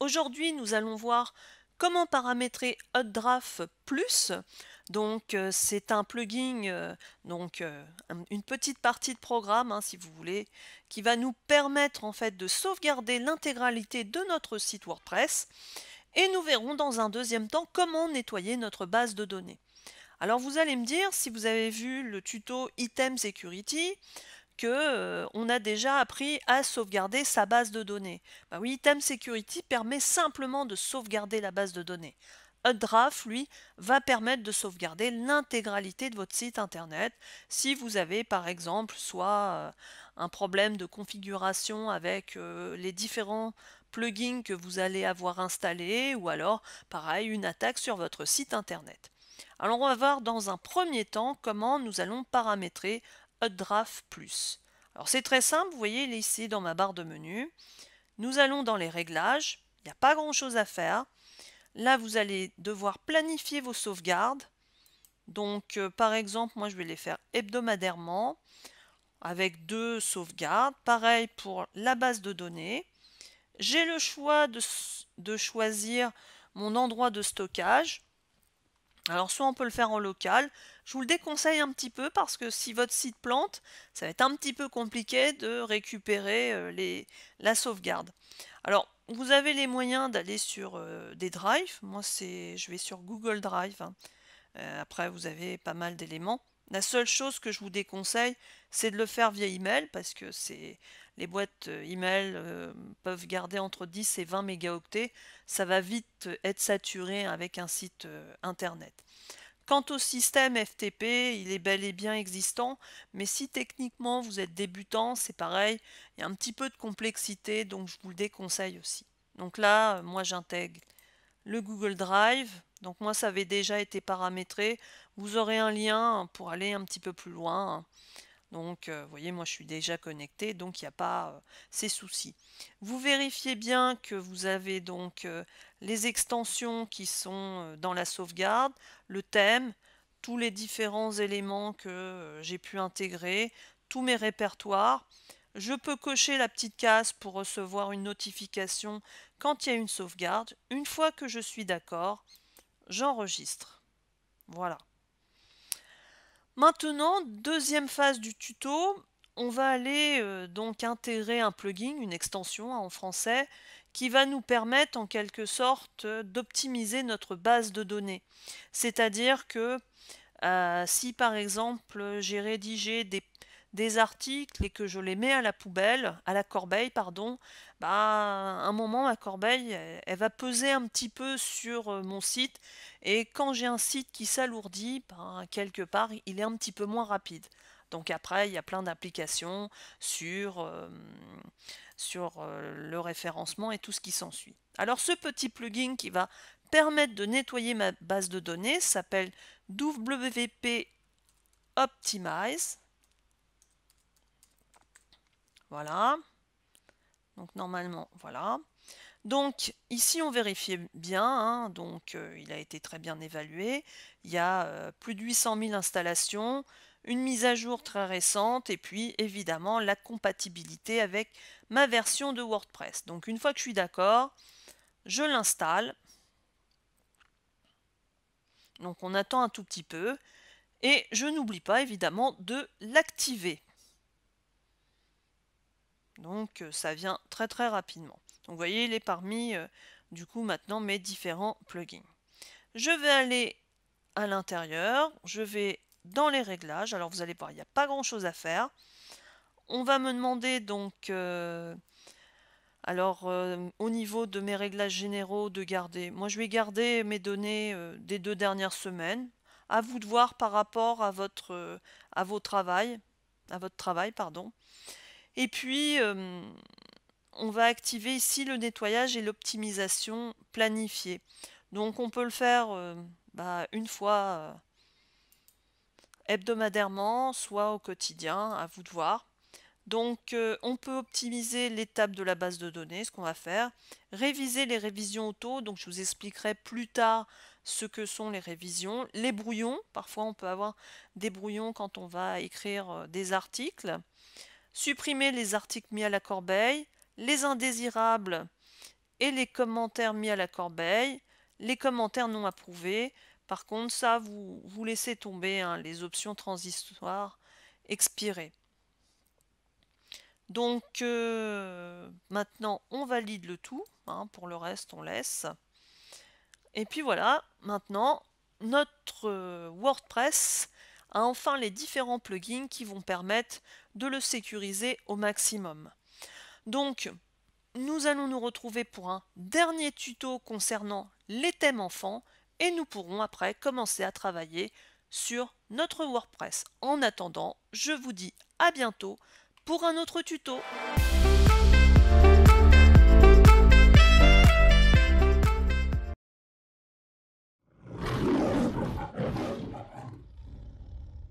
aujourd'hui nous allons voir comment paramétrer HotDraft Plus. Donc euh, c'est un plugin, euh, donc euh, une petite partie de programme hein, si vous voulez, qui va nous permettre en fait de sauvegarder l'intégralité de notre site WordPress. Et nous verrons dans un deuxième temps comment nettoyer notre base de données. Alors vous allez me dire, si vous avez vu le tuto Item Security, que on a déjà appris à sauvegarder sa base de données. Bah oui, Theme Security permet simplement de sauvegarder la base de données. Updraft, lui, va permettre de sauvegarder l'intégralité de votre site internet. Si vous avez par exemple soit un problème de configuration avec les différents plugins que vous allez avoir installés, ou alors pareil, une attaque sur votre site internet. Alors on va voir dans un premier temps comment nous allons paramétrer Draft Plus. Alors c'est très simple, vous voyez ici dans ma barre de menu, nous allons dans les réglages, il n'y a pas grand chose à faire. Là vous allez devoir planifier vos sauvegardes. Donc euh, par exemple, moi je vais les faire hebdomadairement avec deux sauvegardes. Pareil pour la base de données. J'ai le choix de choisir mon endroit de stockage. Alors soit on peut le faire en local, je vous le déconseille un petit peu parce que si votre site plante, ça va être un petit peu compliqué de récupérer euh, la sauvegarde. Alors vous avez les moyens d'aller sur euh, des drives, moi c'est je vais sur Google Drive, hein. euh, après vous avez pas mal d'éléments. La seule chose que je vous déconseille, c'est de le faire via email parce que c'est les boîtes euh, email euh, peuvent garder entre 10 et 20 mégaoctets. Ça va vite être saturé avec un site euh, internet. Quant au système FTP, il est bel et bien existant, mais si techniquement vous êtes débutant, c'est pareil, il y a un petit peu de complexité, donc je vous le déconseille aussi. Donc là, moi j'intègre le Google Drive, donc moi ça avait déjà été paramétré, vous aurez un lien pour aller un petit peu plus loin. Hein. Donc, euh, vous voyez, moi je suis déjà connecté, donc il n'y a pas euh, ces soucis. Vous vérifiez bien que vous avez donc euh, les extensions qui sont dans la sauvegarde, le thème, tous les différents éléments que j'ai pu intégrer, tous mes répertoires. Je peux cocher la petite case pour recevoir une notification quand il y a une sauvegarde. Une fois que je suis d'accord, j'enregistre. Voilà. Maintenant, deuxième phase du tuto, on va aller euh, donc intégrer un plugin, une extension en français, qui va nous permettre en quelque sorte euh, d'optimiser notre base de données. C'est-à-dire que euh, si par exemple j'ai rédigé des des articles et que je les mets à la poubelle, à la corbeille, pardon, bah, à un moment, ma corbeille, elle, va peser un petit peu sur euh, mon site. Et quand j'ai un site qui s'alourdit, bah, quelque part, il est un petit peu moins rapide. Donc après, il y a plein d'applications sur, euh, euh, le référencement et tout ce qui s'ensuit. Alors ce petit plugin qui va permettre de nettoyer ma base de données s'appelle WP Optimize. Voilà. Donc normalement, voilà. Donc ici on vérifiait bien, hein. donc euh, il a été très bien évalué. Il y a euh, plus de 800 000 installations, une mise à jour très récente et puis évidemment la compatibilité avec ma version de WordPress. Donc une fois que je suis d'accord, je l'installe. Donc on attend un tout petit peu et je n'oublie pas évidemment de l'activer. Donc euh, ça vient très très rapidement. Donc vous voyez, il est parmi euh, du coup maintenant mes différents plugins. Je vais aller à l'intérieur, je vais dans les réglages. Alors vous allez voir, il n'y a pas grand chose à faire. On va me demander donc, euh, alors au niveau de mes réglages généraux, de garder. Moi je vais garder mes données des deux dernières semaines. À vous de voir par rapport à votre, à vos travail, à votre travail, pardon. Et puis, euh, on va activer ici le nettoyage et l'optimisation planifiée. Donc, on peut le faire euh, bah, une fois euh, hebdomadairement, soit au quotidien, à vous de voir. Donc on peut optimiser l'étape de la base de données, ce qu'on va faire, réviser les révisions auto, donc je vous expliquerai plus tard ce que sont les révisions, les brouillons, parfois on peut avoir des brouillons quand on va écrire des articles, supprimer les articles mis à la corbeille, les indésirables et les commentaires mis à la corbeille, les commentaires non approuvés. Par contre, ça, vous, laissez tomber hein, les options transitoires expirées. Donc, euh, maintenant, on valide le tout. Hein, pour le reste, on laisse. Et puis voilà, maintenant, notre euh, WordPress enfin les différents plugins qui vont permettre de le sécuriser au maximum. Donc, nous allons nous retrouver pour un dernier tuto concernant les thèmes enfants et nous pourrons après commencer à travailler sur notre WordPress. En attendant, je vous dis à bientôt pour un autre tuto.